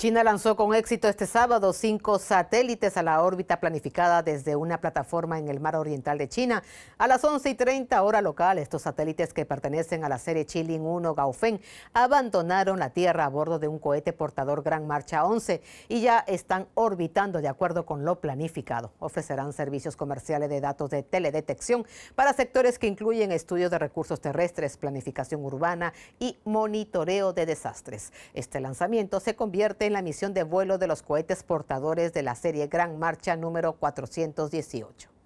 China lanzó con éxito este sábado cinco satélites a la órbita planificada desde una plataforma en el mar oriental de China. A las 11 y 30 hora local, estos satélites que pertenecen a la serie Chilin 1 Gaofen abandonaron la Tierra a bordo de un cohete portador Gran Marcha 11 y ya están orbitando de acuerdo con lo planificado. Ofrecerán servicios comerciales de datos de teledetección para sectores que incluyen estudios de recursos terrestres, planificación urbana y monitoreo de desastres. Este lanzamiento se convierte en en la misión de vuelo de los cohetes portadores de la serie Gran Marcha número 418.